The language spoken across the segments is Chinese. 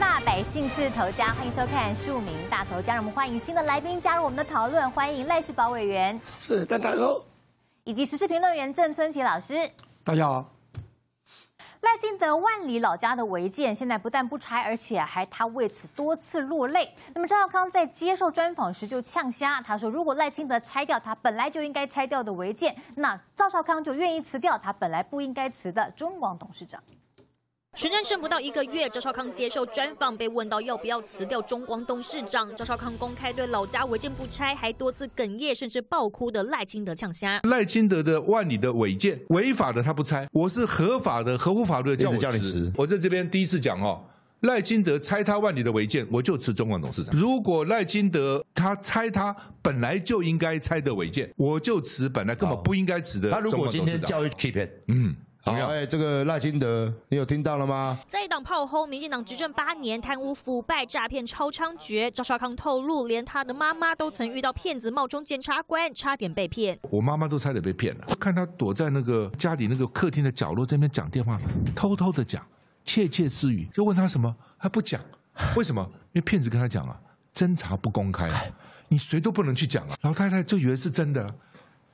大百姓是头家，欢迎收看《庶民大头家》，让我们欢迎新的来宾加入我们的讨论，欢迎赖世宝委员，是赖大头，以及时事评论员郑春琪老师。大家好。赖清德万里老家的违建，现在不但不拆，而且还他为此多次落泪。那么赵少康在接受专访时就呛瞎，他说：“如果赖清德拆掉他本来就应该拆掉的违建，那赵少康就愿意辞掉他本来不应该辞的中广董事长。”选战剩不到一个月，赵少康接受专访，被问到要不要辞掉中光董事长，赵少康公开对老家违建不拆，还多次哽咽，甚至爆哭的赖清德呛虾。赖清德的万里的违建，违法的他不拆，我是合法的、合乎法律的。我在这边第一次讲哦，赖清德拆他万里的违建，我就辞中光董事长。如果赖清德他拆他本来就应该拆的违建，我就辞本来根本不应该辞的。他如果今天教育 keep it，嗯。好，哎，这个赖清德，你有听到了吗？在一场炮轰，民进党执政八年，贪污腐败诈骗超猖獗。赵少康透露，连他的妈妈都曾遇到骗子冒充检察官，差点被骗。我妈妈都差点被骗了，看他躲在那个家里那个客厅的角落这边讲电话，偷偷的讲，窃窃私语。就问他什么，他不讲，为什么？因为骗子跟他讲啊，侦查不公开，你谁都不能去讲啊。老太太就以为是真的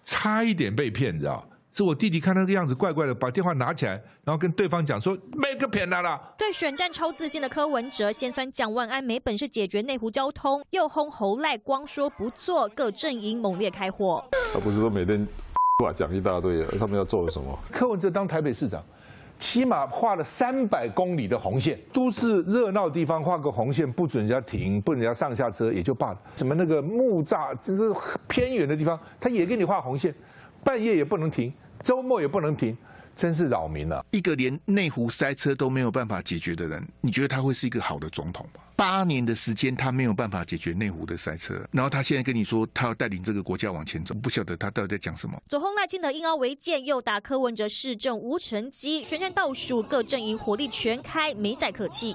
差一点被骗，知道。是我弟弟看那个样子怪怪的，把电话拿起来，然后跟对方讲说：没个片他了。对，选战超自信的柯文哲，先酸蒋万安没本事解决内湖交通，又轰侯赖，光说不做，各阵营猛烈开火。他不是说每天话讲一大堆他们要做了什么？柯文哲当台北市长，起码画了三百公里的红线，都市热闹地方，画个红线不准人家停，不准人家上下车也就罢了，什么那个木栅就是偏远的地方，他也给你画红线，半夜也不能停。周末也不能停，真是扰民了。一个连内湖塞车都没有办法解决的人，你觉得他会是一个好的总统吗？八年的时间，他没有办法解决内湖的塞车，然后他现在跟你说他要带领这个国家往前走，不晓得他到底在讲什么。左红赖清的因凹为建，又打柯文哲市政无成绩，全权倒数，各阵营火力全开，没载可气。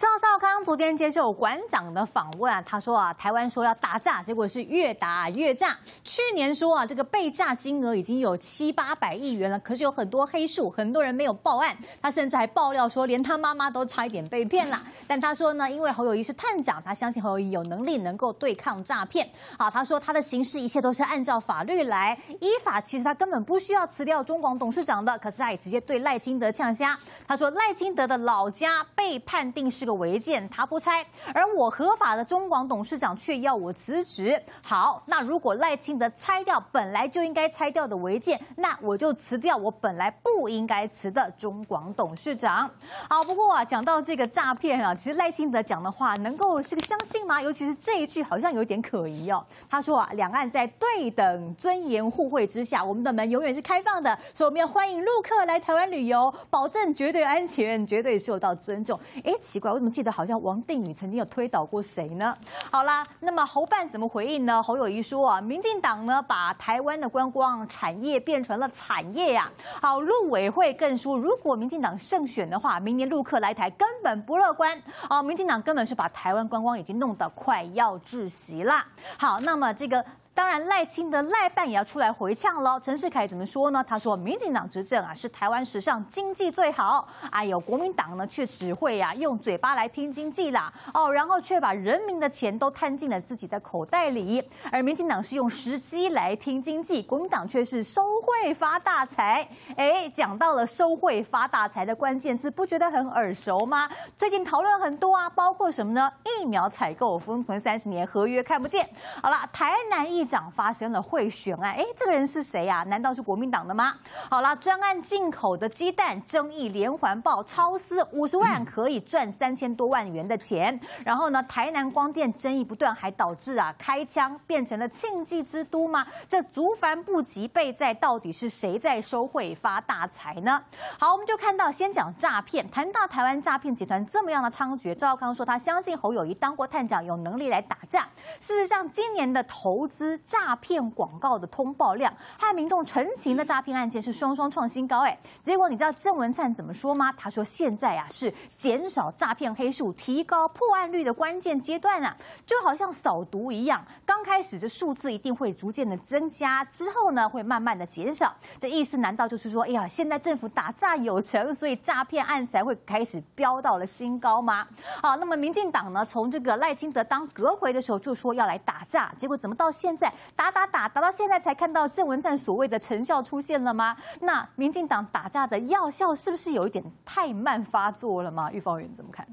赵少康昨天接受馆长的访问啊，他说啊，台湾说要打诈，结果是越打越诈。去年说啊，这个被诈金额已经有七八百亿元了，可是有很多黑数，很多人没有报案。他甚至还爆料说，连他妈妈都差一点被骗了。但他说呢，因为侯友谊是探长，他相信侯友谊有能力能够对抗诈骗。好，他说他的行事一切都是按照法律来依法，其实他根本不需要辞掉中广董事长的，可是他也直接对赖金德呛虾。他说赖金德的老家被判定是个。违建他不拆，而我合法的中广董事长却要我辞职。好，那如果赖清德拆掉本来就应该拆掉的违建，那我就辞掉我本来不应该辞的中广董事长。好，不过啊，讲到这个诈骗啊，其实赖清德讲的话能够是个相信吗？尤其是这一句好像有点可疑哦。他说啊，两岸在对等、尊严、互惠之下，我们的门永远是开放的，所以我们要欢迎陆客来台湾旅游，保证绝对安全，绝对受到尊重。哎，奇怪。怎么记得好像王定宇曾经有推倒过谁呢？好啦，那么侯办怎么回应呢？侯友谊说啊，民进党呢把台湾的观光产业变成了产业呀。好，陆委会更说，如果民进党胜选的话，明年陆客来台根本不乐观。哦，民进党根本是把台湾观光已经弄得快要窒息啦。好，那么这个。当然，赖清德、赖办也要出来回呛了。陈世凯怎么说呢？他说：“民进党执政啊，是台湾史上经济最好。哎呦，国民党呢，却只会呀用嘴巴来拼经济啦，哦，然后却把人民的钱都摊进了自己的口袋里。而民进党是用时机来拼经济，国民党却是收贿发大财。哎，讲到了收贿发大财的关键字，不觉得很耳熟吗？最近讨论很多啊，包括什么呢？疫苗采购封存三十年合约看不见。好了，台南一。长发生了贿选案，哎，这个人是谁呀？难道是国民党的吗？好了，专案进口的鸡蛋争议连环爆，超丝五十万可以赚三千多万元的钱。然后呢，台南光电争议不断，还导致啊开枪变成了庆忌之都吗？这足繁不及备载，到底是谁在收贿发大财呢？好，我们就看到先讲诈骗，谈到台湾诈骗集团这么样的猖獗。赵康说他相信侯友谊当过探长，有能力来打仗。事实上，今年的投资。诈骗广告的通报量和民众成型的诈骗案件是双双创新高哎，结果你知道郑文灿怎么说吗？他说现在啊是减少诈骗黑数、提高破案率的关键阶段啊，就好像扫毒一样，刚开始这数字一定会逐渐的增加，之后呢会慢慢的减少。这意思难道就是说，哎呀，现在政府打诈有成，所以诈骗案才会开始飙到了新高吗？好，那么民进党呢，从这个赖清德当阁魁的时候就说要来打诈，结果怎么到现在？在打打打打到现在才看到正文战所谓的成效出现了吗？那民进党打架的药效是不是有一点太慢发作了吗？预防员怎么看？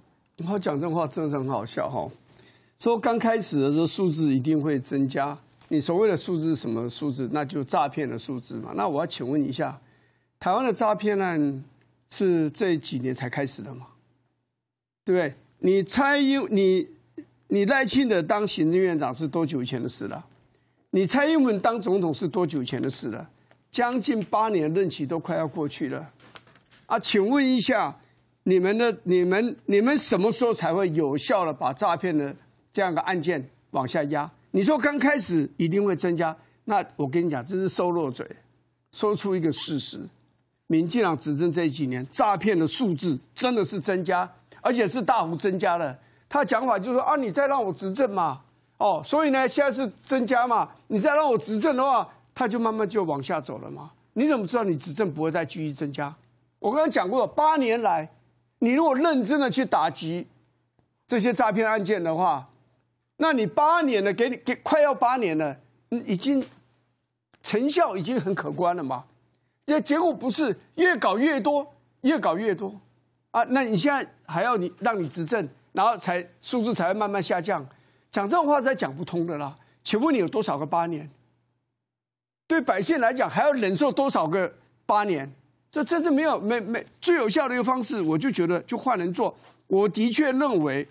我讲这话真的是很好笑哈！说刚开始的时候数字一定会增加，你所谓的数字什么数字？那就诈骗的数字嘛。那我要请问一下，台湾的诈骗案是这几年才开始的吗？对不对？你猜，因你你赖清德当行政院长是多久以前的事了？你蔡英文当总统是多久前的事了？将近八年任期都快要过去了，啊，请问一下，你们的你们你们什么时候才会有效的把诈骗的这样的案件往下压？你说刚开始一定会增加，那我跟你讲，这是收漏嘴，说出一个事实：，民进党执政这几年诈骗的数字真的是增加，而且是大幅增加了。他讲法就是说啊，你再让我执政嘛。哦，所以呢，现在是增加嘛？你再让我执政的话，它就慢慢就往下走了嘛？你怎么知道你执政不会再继续增加？我刚刚讲过了，八年来，你如果认真的去打击这些诈骗案件的话，那你八年的给你给快要八年了，已经成效已经很可观了嘛？这结果不是越搞越多，越搞越多啊？那你现在还要你让你执政，然后才数字才会慢慢下降？讲这种话是讲不通的啦！请问你有多少个八年？对百姓来讲，还要忍受多少个八年？这这是没有没没最有效的一个方式。我就觉得，就换人做。我的确认为，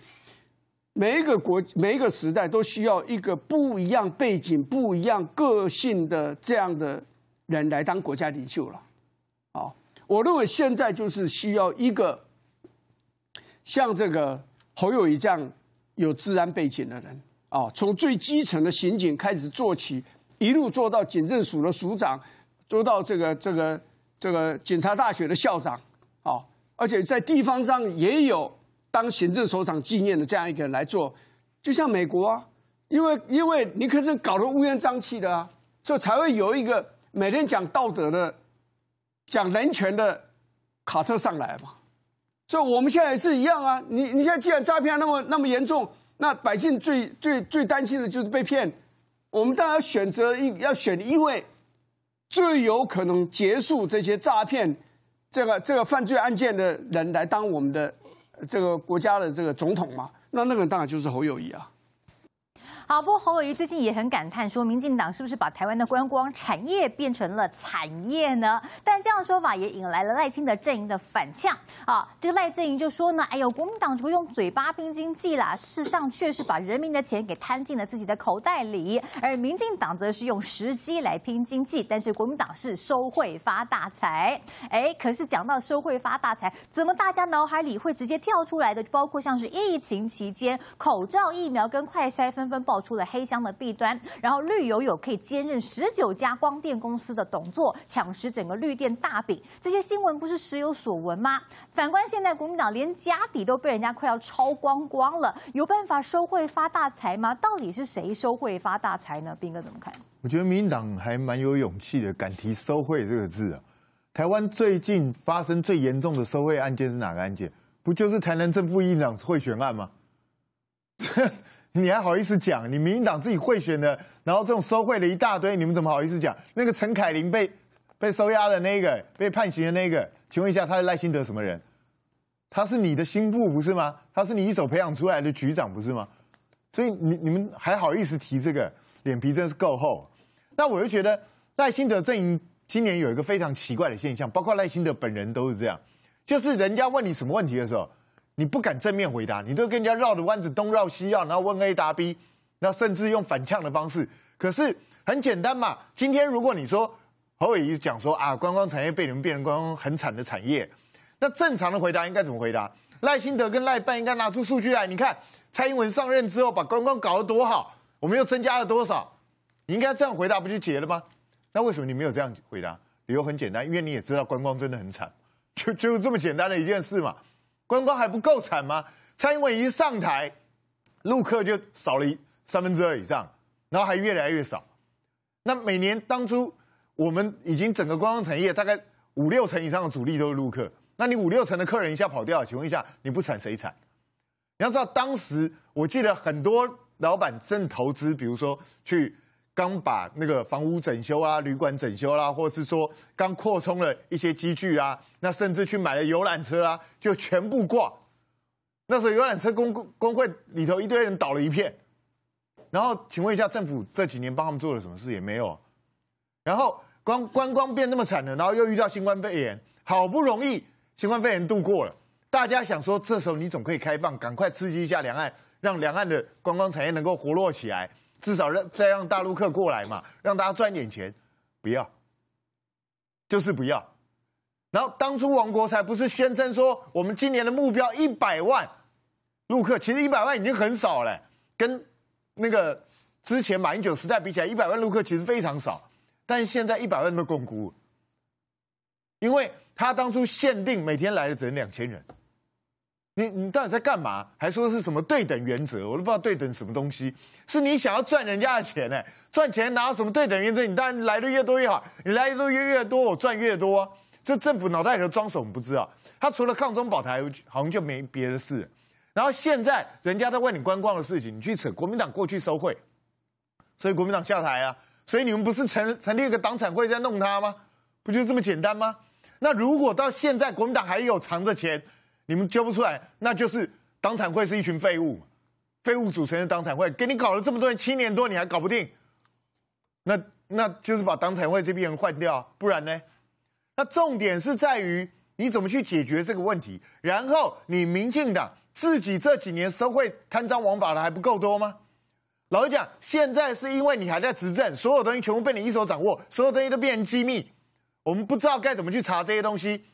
每一个国、每一个时代都需要一个不一样背景、不一样个性的这样的人来当国家领袖了。啊，我认为现在就是需要一个像这个侯友谊这样。有治安背景的人，啊，从最基层的刑警开始做起，一路做到警政署的署长，做到这个这个这个警察大学的校长，啊，而且在地方上也有当行政首长纪念的这样一个人来做，就像美国啊，因为因为尼克森搞得乌烟瘴气的啊，所以才会有一个每天讲道德的、讲人权的卡特上来嘛。所以我们现在也是一样啊！你你现在既然诈骗那么那么严重，那百姓最最最担心的就是被骗。我们当然选择一要选一位最有可能结束这些诈骗这个这个犯罪案件的人来当我们的这个国家的这个总统嘛？那那个人当然就是侯友谊啊。好，不过侯友谊最近也很感叹说，民进党是不是把台湾的观光产业变成了产业呢？但这样的说法也引来了赖清德阵营的反呛。啊，这个赖阵营就说呢，哎呦，国民党就不用嘴巴拼经济啦，事实上却是把人民的钱给摊进了自己的口袋里，而民进党则是用时机来拼经济，但是国民党是收贿发大财。哎，可是讲到收贿发大财，怎么大家脑海里会直接跳出来的，包括像是疫情期间口罩、疫苗跟快筛纷纷爆。出了黑箱的弊端，然后绿油油可以兼任十九家光电公司的董座，抢食整个绿电大饼，这些新闻不是时有所闻吗？反观现在国民党连家底都被人家快要抄光光了，有办法收贿发大财吗？到底是谁收贿发大财呢？兵哥怎么看？我觉得民党还蛮有勇气的，敢提收贿这个字啊！台湾最近发生最严重的收贿案件是哪个案件？不就是台南正副议长贿选案吗？你还好意思讲？你民进党自己贿选的，然后这种收贿的一大堆，你们怎么好意思讲？那个陈凯琳被被收押的那个，被判刑的那个，请问一下，他是赖清德什么人？他是你的心腹不是吗？他是你一手培养出来的局长不是吗？所以你你们还好意思提这个？脸皮真是够厚。那我就觉得赖清德阵营今年有一个非常奇怪的现象，包括赖清德本人都是这样，就是人家问你什么问题的时候。你不敢正面回答，你都跟人家绕着弯子东绕西绕，然后问 A 答 B，那甚至用反呛的方式。可是很简单嘛，今天如果你说侯伟仪讲说啊，观光产业被你们变成观光很惨的产业，那正常的回答应该怎么回答？赖清德跟赖办应该拿出数据来，你看蔡英文上任之后把观光搞得多好，我们又增加了多少？你应该这样回答不就结了吗？那为什么你没有这样回答？理由很简单，因为你也知道观光真的很惨，就就是这么简单的一件事嘛。观光还不够惨吗？蔡英文一上台，陆客就少了三分之二以上，然后还越来越少。那每年当初我们已经整个观光产业大概五六成以上的主力都是陆客，那你五六成的客人一下跑掉，请问一下你不惨谁惨？你要知道当时我记得很多老板正投资，比如说去。刚把那个房屋整修啊，旅馆整修啦，或是说刚扩充了一些机具啊，那甚至去买了游览车啊，就全部挂。那时候游览车工工会里头一堆人倒了一片，然后请问一下政府这几年帮他们做了什么事也没有，然后观观光变那么惨了，然后又遇到新冠肺炎，好不容易新冠肺炎度过了，大家想说这时候你总可以开放，赶快刺激一下两岸，让两岸的观光产业能够活络起来。至少让再让大陆客过来嘛，让大家赚点钱，不要，就是不要。然后当初王国才不是宣称说，我们今年的目标一百万，陆客其实一百万已经很少了，跟那个之前马英九时代比起来，一百万陆客其实非常少，但现在一百万都供估，因为他当初限定每天来的只能两千人。你你到底在干嘛？还说是什么对等原则？我都不知道对等什么东西。是你想要赚人家的钱呢？赚钱拿到什么对等原则？你当然来的越多越好。你来的越越多，我赚越多。这政府脑袋里头装什么不知道？他除了抗中保台，好像就没别的事。然后现在人家在问你观光的事情，你去扯国民党过去收贿，所以国民党下台啊。所以你们不是成成立一个党产会在弄他吗？不就这么简单吗？那如果到现在国民党还有藏着钱？你们揪不出来，那就是党产会是一群废物，废物组成的党产会，给你搞了这么多年，七年多你还搞不定，那那就是把党产会这批人换掉，不然呢？那重点是在于你怎么去解决这个问题，然后你民进党自己这几年收贿贪赃枉法的还不够多吗？老实讲，现在是因为你还在执政，所有东西全部被你一手掌握，所有东西都变成机密，我们不知道该怎么去查这些东西。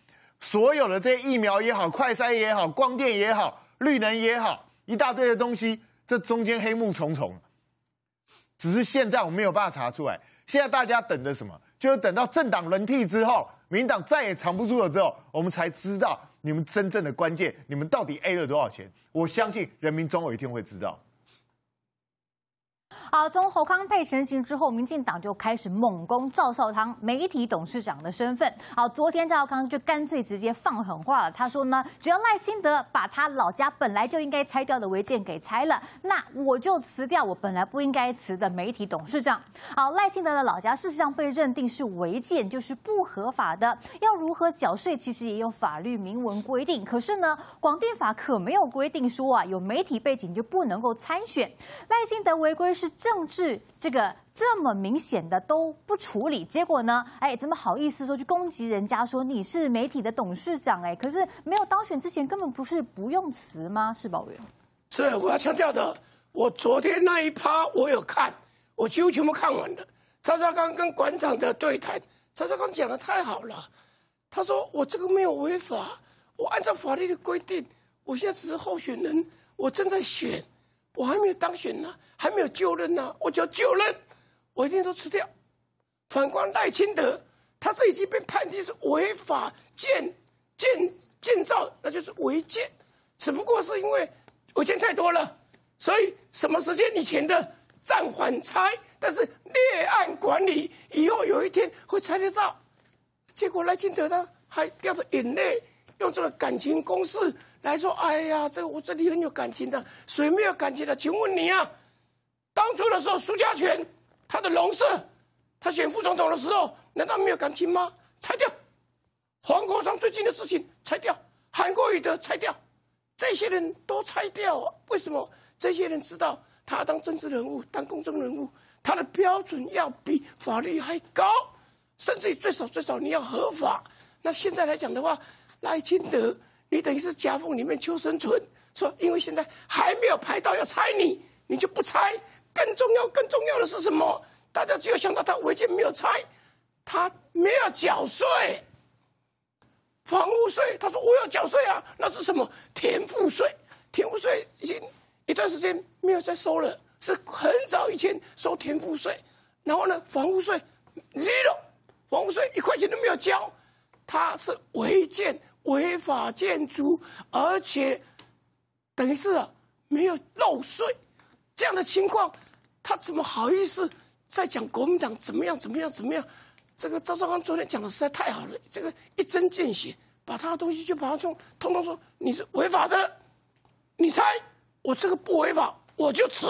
所有的这些疫苗也好，快筛也好，光电也好，绿能也好，一大堆的东西，这中间黑幕重重，只是现在我们没有办法查出来。现在大家等着什么？就是等到政党轮替之后，民党再也藏不住了之后，我们才知道你们真正的关键，你们到底 A 了多少钱？我相信人民总有一天会知道。好，从侯康佩成型之后，民进党就开始猛攻赵少康媒体董事长的身份。好，昨天赵少康就干脆直接放狠话了，他说呢，只要赖清德把他老家本来就应该拆掉的违建给拆了，那我就辞掉我本来不应该辞的媒体董事长。好，赖清德的老家事实上被认定是违建，就是不合法的，要如何缴税，其实也有法律明文规定。可是呢，广电法可没有规定说啊，有媒体背景就不能够参选。赖清德违规是。政治这个这么明显的都不处理，结果呢？哎，怎么好意思说去攻击人家？说你是媒体的董事长？哎，可是没有当选之前，根本不是不用辞吗？世保员是我要强调的。我昨天那一趴我有看，我几乎全部看完了。曹昭刚跟馆长的对谈，曹昭刚讲的太好了。他说我这个没有违法，我按照法律的规定，我现在只是候选人，我正在选。我还没有当选呢，还没有就任呢，我就要就任，我一定都吃掉。反观赖清德，他是已经被判定是违法建建建造，那就是违建，只不过是因为违建太多了，所以什么时间以前的暂缓拆，但是列案管理，以后有一天会拆得到。结果赖清德他还掉着眼泪，用这个感情攻势。来说，哎呀，这我这里很有感情的，谁没有感情的？请问你啊，当初的时候，苏家权他的龙氏，他选副总统的时候，难道没有感情吗？拆掉，黄国昌最近的事情，拆掉，韩国瑜的，拆掉，这些人都拆掉啊！为什么？这些人知道，他当政治人物，当公众人物，他的标准要比法律还高，甚至于最少最少你要合法。那现在来讲的话，赖清德。你等于是夹缝里面求生存，说因为现在还没有排到要拆你，你就不拆。更重要、更重要的是什么？大家只有想到他违建没有拆，他没有缴税，房屋税。他说我要缴税啊，那是什么？田赋税，田赋税已经一段时间没有再收了，是很早以前收田赋税，然后呢房屋税 zero，房屋税一块钱都没有交，他是违建。违法建筑，而且等于是没有漏税这样的情况，他怎么好意思再讲国民党怎么样怎么样怎么样？这个赵少康昨天讲的实在太好了，这个一针见血，把他的东西就把它从通通说你是违法的。你猜我这个不违法，我就辞。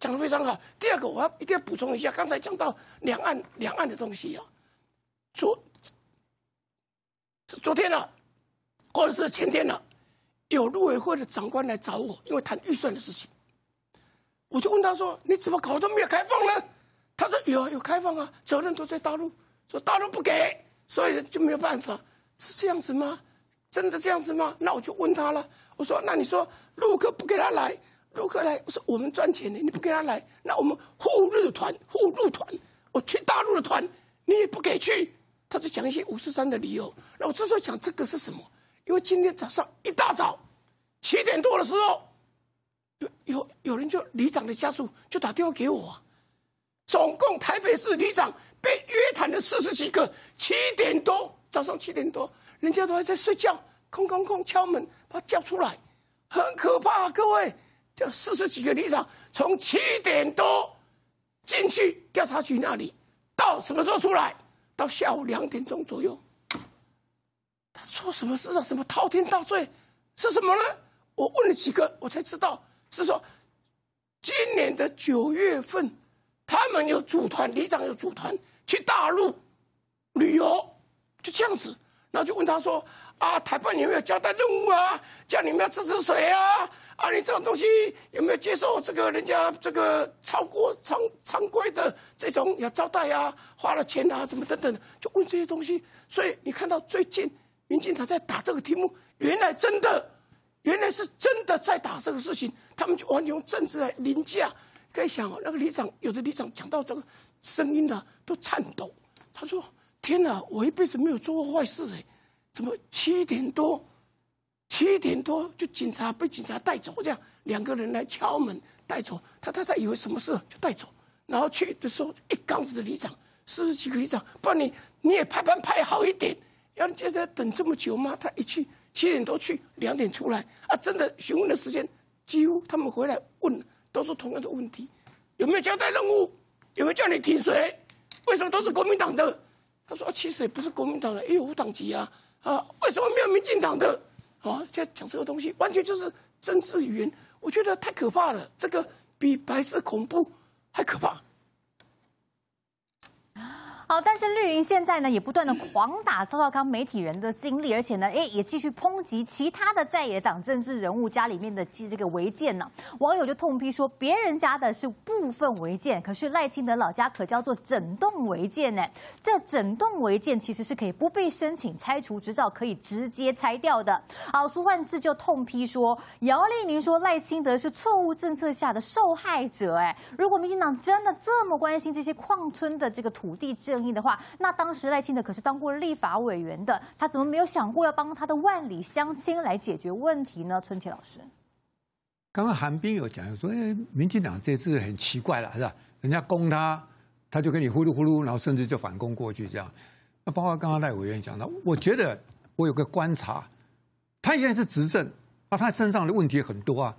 讲的非常好。第二个，我要一定要补充一下，刚才讲到两岸两岸的东西啊，昨昨天啊。或者是前天了，有陆委会的长官来找我，因为谈预算的事情，我就问他说：“你怎么搞都没有开放呢？”他说：“有有开放啊，责任都在大陆，说大陆不给，所以就没有办法，是这样子吗？真的这样子吗？”那我就问他了，我说：“那你说陆客不给他来，陆客来，我说我们赚钱呢，你不给他来，那我们护日团、护陆团，我去大陆的团，你也不给去？”他就讲一些五十三的理由，那我这时候讲这个是什么？因为今天早上一大早，七点多的时候，有有有人就里长的家属就打电话给我，总共台北市里长被约谈的四十几个，七点多早上七点多，人家都还在睡觉，空空空敲门把他叫出来，很可怕，各位，这四十几个里长从七点多进去调查局那里，到什么时候出来？到下午两点钟左右。他做什么事啊？什么滔天大罪？是什么呢？我问了几个，我才知道是说今年的九月份，他们有组团，里长有组团去大陆旅游，就这样子。然后就问他说：“啊，台办有没有交代任务啊？叫你们要支持谁啊？啊，你这种东西有没有接受这个人家这个超过常常规的这种要招待啊？花了钱啊？怎么等等的？就问这些东西。所以你看到最近。”民警他在打这个题目，原来真的，原来是真的在打这个事情。他们就完全用政治来凌驾。可以想哦，那个里长，有的里长讲到这个声音呢都颤抖。他说：“天哪，我一辈子没有做过坏事哎，怎么七点多，七点多就警察被警察带走这样？两个人来敲门带走，他他他以为什么事就带走，然后去的时候一缸子的里长，四十几个里长，不你你也拍拍拍好一点。”要你现在等这么久吗？他一去七点多去，两点出来啊！真的询问的时间，几乎他们回来问都是同样的问题：有没有交代任务？有没有叫你停水？为什么都是国民党的？他说其实也不是国民党的，也有无党籍啊。啊，为什么没有民进党的？啊，现在讲这个东西，完全就是政治语言，我觉得太可怕了。这个比白色恐怖还可怕。啊。好，但是绿营现在呢也不断的狂打周兆康媒体人的经历，而且呢，哎也继续抨击其他的在野党政治人物家里面的这个违建呢。网友就痛批说，别人家的是部分违建，可是赖清德老家可叫做整栋违建呢。这整栋违建其实是可以不被申请拆除执照，可以直接拆掉的。好，苏万志就痛批说，姚丽宁说赖清德是错误政策下的受害者。哎，如果民进党真的这么关心这些矿村的这个土地制。正议的话，那当时赖清德可是当过立法委员的，他怎么没有想过要帮他的万里乡亲来解决问题呢？春琪老师，刚刚韩冰有讲说，哎，民进党这次很奇怪了，是吧？人家攻他，他就跟你呼噜呼噜，然后甚至就反攻过去这样。那包括刚刚赖委员讲的，我觉得我有个观察，他现在是执政，那他身上的问题很多啊，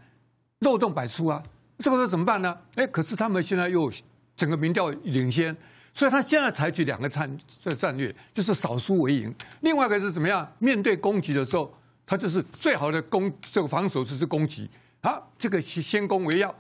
漏洞百出啊，这个时候怎么办呢？哎，可是他们现在又整个民调领先。所以他现在采取两个战战战略，就是少输为赢。另外一个是怎么样？面对攻击的时候，他就是最好的攻这个防守就是攻击啊，这个先先攻为要。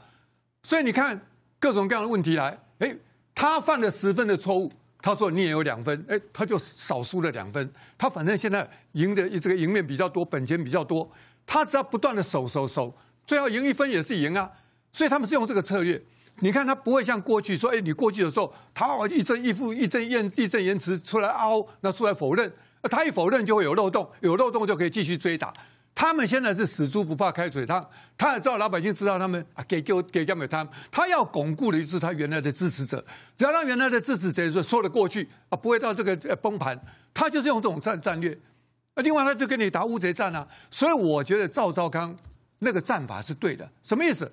所以你看各种各样的问题来，哎，他犯了十分的错误，他说你也有两分，哎，他就少输了两分。他反正现在赢的这个赢面比较多，本钱比较多，他只要不断的守守守，最后赢一分也是赢啊。所以他们是用这个策略。你看他不会像过去说，哎，你过去的时候，他一正一副一正言一正言辞出来凹，那出来否认，他一否认就会有漏洞，有漏洞就可以继续追打。他们现在是死猪不怕开水烫，他也知道老百姓知道他们啊，给给给江美他们，他要巩固的就是他原来的支持者，只要让原来的支持者说说得过去啊，不会到这个崩盘，他就是用这种战战略。另外他就跟你打乌贼战啊，所以我觉得赵昭康那个战法是对的，什么意思？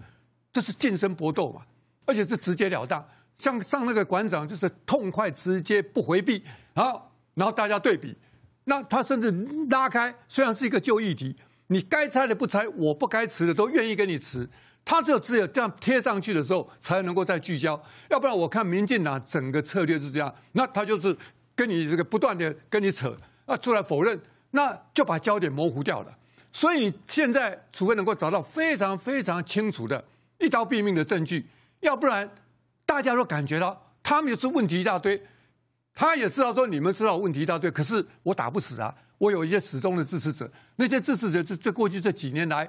这是近身搏斗嘛。而且是直截了当，像上那个馆长就是痛快直接不回避，好，然后大家对比，那他甚至拉开，虽然是一个旧议题，你该拆的不拆，我不该辞的都愿意跟你辞，他只有只有这样贴上去的时候才能够再聚焦，要不然我看民进党整个策略是这样，那他就是跟你这个不断的跟你扯，啊出来否认，那就把焦点模糊掉了，所以现在除非能够找到非常非常清楚的一刀毙命的证据。要不然，大家都感觉到他们也是问题一大堆，他也知道说你们知道问题一大堆，可是我打不死啊，我有一些始终的支持者，那些支持者这这过去这几年来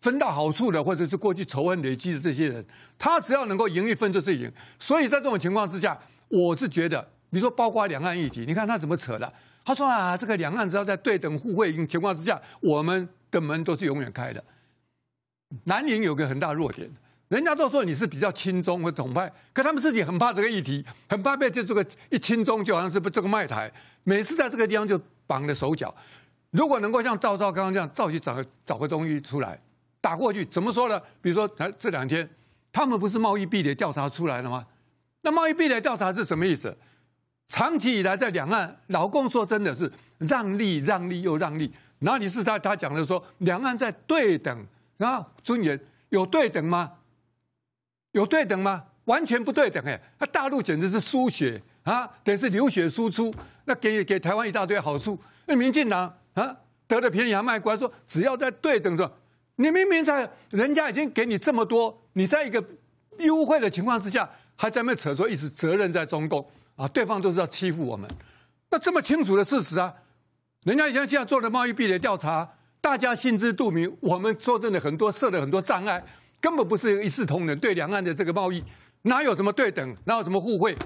分到好处的，或者是过去仇恨累积的这些人，他只要能够赢一分就是赢。所以在这种情况之下，我是觉得你说包括两岸议题，你看他怎么扯的？他说啊，这个两岸只要在对等互惠情况之下，我们的门都是永远开的。南宁有个很大弱点。人家都说你是比较亲中和统派，可他们自己很怕这个议题，很怕被就这个一亲中就好像是被这个卖台，每次在这个地方就绑了手脚。如果能够像赵赵刚刚这样，赵去找个找个东西出来打过去，怎么说呢？比如说，他这两天他们不是贸易壁垒调查出来了吗？那贸易壁垒调查是什么意思？长期以来在两岸，老共说真的是让利、让利又让利，哪里是他他讲的说两岸在对等啊？尊严有对等吗？有对等吗？完全不对等哎！他大陆简直是输血啊，等于是流血输出，那给给台湾一大堆好处。那民进党啊，得了便宜还卖乖，说只要在对等上，你明明在人家已经给你这么多，你在一个优惠的情况之下，还在那扯说一直责任在中共啊，对方都是要欺负我们。那这么清楚的事实啊，人家以前这样做的贸易壁垒调查，大家心知肚明，我们做真的很多设了很多障碍。根本不是一视同仁，对两岸的这个贸易，哪有什么对等，哪有什么互惠？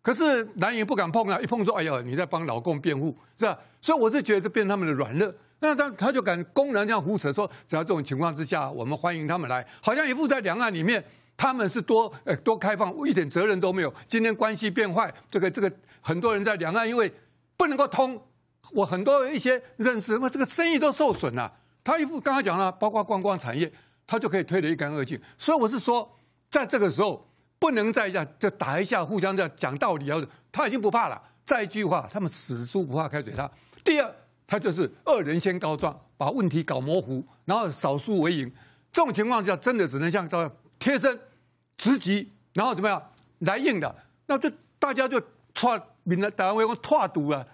可是蓝营不敢碰啊，一碰说：“哎呀，你在帮老共辩护，是吧？”所以我是觉得这变他们的软肋。那他他就敢公然这样胡扯，说只要这种情况之下，我们欢迎他们来，好像一副在两岸里面他们是多呃多开放，一点责任都没有。今天关系变坏，这个这个很多人在两岸，因为不能够通，我很多一些认识，那么这个生意都受损了。他一副刚刚讲了，包括观光产业。他就可以推得一干二净，所以我是说，在这个时候不能再这样就打一下，互相这样讲道理啊。他已经不怕了。再一句话，他们死猪不怕开水烫。第二，他就是恶人先告状，把问题搞模糊，然后少输为赢。这种情况下，真的只能像这样贴身直击，然后怎么样来硬的，那就大家就踹，闽南台湾围讲跨赌了，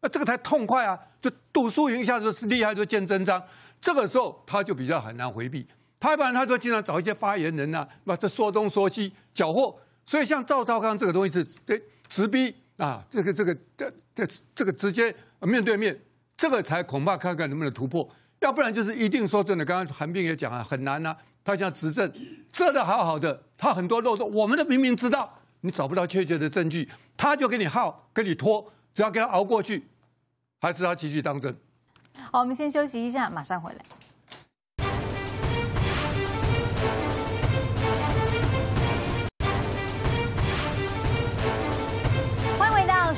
那这个才痛快啊！就赌输赢一下子是厉害，就见真章。这个时候他就比较很难回避。拍不然，他都经常找一些发言人呐，把这说东说西，搅和。所以，像赵昭康这个东西是，对，直逼啊，这个，这个，这，这，这个直接面对面，这个才恐怕看看能不能突破。要不然，就是一定说真的，刚刚韩冰也讲啊，很难啊。他想执政，做的好好的，他很多漏洞，我们都明明知道，你找不到确切的证据，他就给你耗，给你拖，只要给他熬过去，还是他继续当政。好，我们先休息一下，马上回来。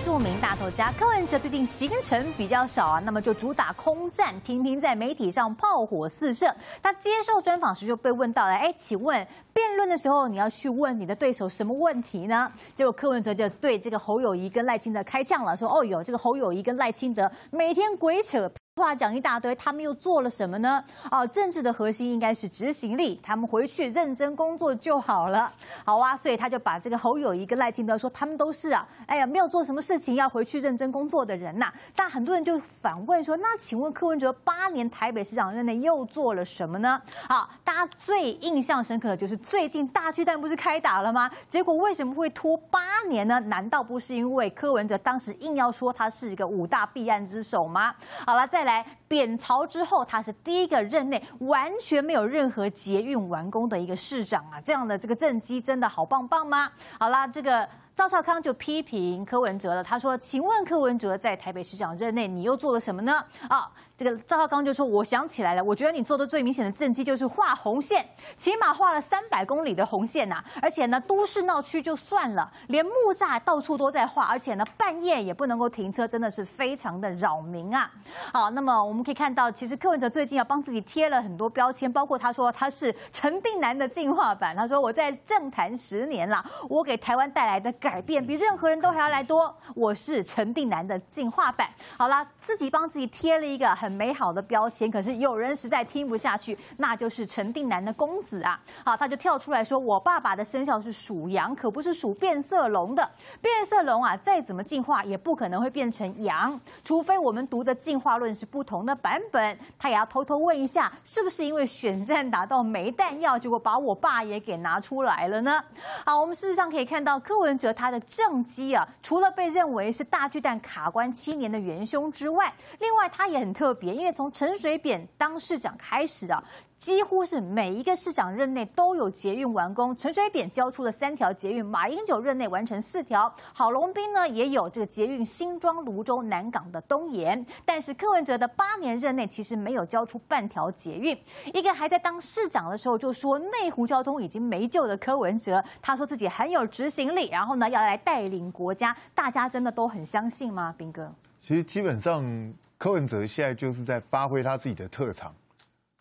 著名大头家柯文哲最近行程比较少啊，那么就主打空战，频频在媒体上炮火四射。他接受专访时就被问到了，哎，请问辩论的时候你要去问你的对手什么问题呢？结果柯文哲就对这个侯友谊跟赖清德开枪了，说哦有这个侯友谊跟赖清德每天鬼扯。话讲一大堆，他们又做了什么呢？哦，政治的核心应该是执行力，他们回去认真工作就好了。好啊，所以他就把这个侯友谊、跟赖清德说，他们都是啊，哎呀，没有做什么事情，要回去认真工作的人呐。但很多人就反问说，那请问柯文哲八年台北市长任内又做了什么呢？好，大家最印象深刻的就是最近大巨蛋不是开打了吗？结果为什么会拖八年呢？难道不是因为柯文哲当时硬要说他是一个五大弊案之首吗？好了，在来贬朝之后，他是第一个任内完全没有任何捷运完工的一个市长啊！这样的这个政绩真的好棒棒吗？好啦，这个赵少康就批评柯文哲了，他说：“请问柯文哲在台北市长任内，你又做了什么呢？”啊。这个赵少刚就说：“我想起来了，我觉得你做的最明显的政绩就是画红线，起码画了三百公里的红线呐！而且呢，都市闹区就算了，连木栅到处都在画，而且呢，半夜也不能够停车，真的是非常的扰民啊！好，那么我们可以看到，其实柯文哲最近要帮自己贴了很多标签，包括他说他是陈定南的进化版，他说我在政坛十年了，我给台湾带来的改变比任何人都还要来多，我是陈定南的进化版。好了，自己帮自己贴了一个。”很。很美好的标签，可是有人实在听不下去，那就是陈定南的公子啊。好，他就跳出来说：“我爸爸的生肖是属羊，可不是属变色龙的。变色龙啊，再怎么进化，也不可能会变成羊，除非我们读的进化论是不同的版本。”他也要偷偷问一下，是不是因为选战打到没弹药，结果把我爸也给拿出来了呢？好，我们事实上可以看到，柯文哲他的政绩啊，除了被认为是大巨蛋卡关七年的元凶之外，另外他也很特。别，因为从陈水扁当市长开始啊，几乎是每一个市长任内都有捷运完工。陈水扁交出了三条捷运，马英九任内完成四条，郝龙斌呢也有这个捷运新庄、泸州、南港的东延。但是柯文哲的八年任内其实没有交出半条捷运。一个还在当市长的时候就说内湖交通已经没救的柯文哲，他说自己很有执行力，然后呢要来带领国家，大家真的都很相信吗？斌哥，其实基本上。柯文哲现在就是在发挥他自己的特长，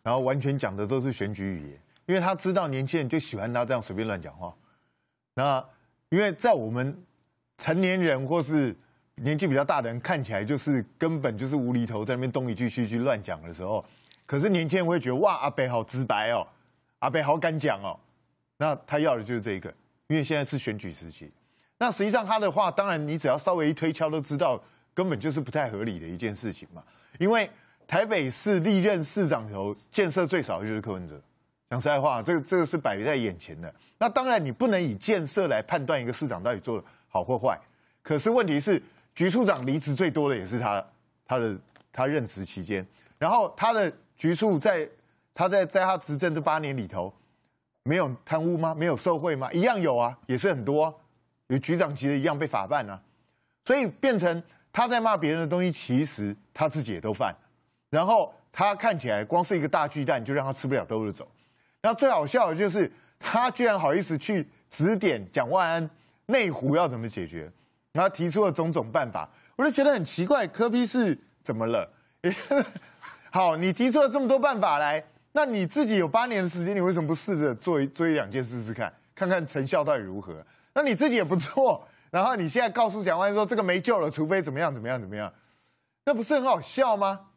然后完全讲的都是选举语言，因为他知道年轻人就喜欢他这样随便乱讲话。那因为在我们成年人或是年纪比较大的人看起来，就是根本就是无厘头在那边东一句西一句乱讲的时候，可是年轻人会觉得哇阿北好直白哦，阿北好敢讲哦。那他要的就是这个，因为现在是选举时期。那实际上他的话，当然你只要稍微一推敲都知道。根本就是不太合理的一件事情嘛，因为台北市历任市长头建设最少的就是柯文哲。讲实在话，这个这个是摆在眼前的。那当然你不能以建设来判断一个市长到底做的好或坏，可是问题是局处长离职最多的也是他，他的他任职期间，然后他的局处在他在在他执政这八年里头没有贪污吗？没有受贿吗？一样有啊，也是很多，啊，有局长级的一样被法办啊，所以变成。他在骂别人的东西，其实他自己也都犯。然后他看起来光是一个大巨蛋，就让他吃不了兜着走。然后最好笑的就是，他居然好意思去指点蒋万安内湖要怎么解决，然后提出了种种办法，我就觉得很奇怪，柯比是怎么了？好，你提出了这么多办法来，那你自己有八年的时间，你为什么不试着做一做一两件事试试看，看看成效到底如何？那你自己也不错。然后你现在告诉蒋万说这个没救了，除非怎么样怎么样怎么样，那不是很好笑吗？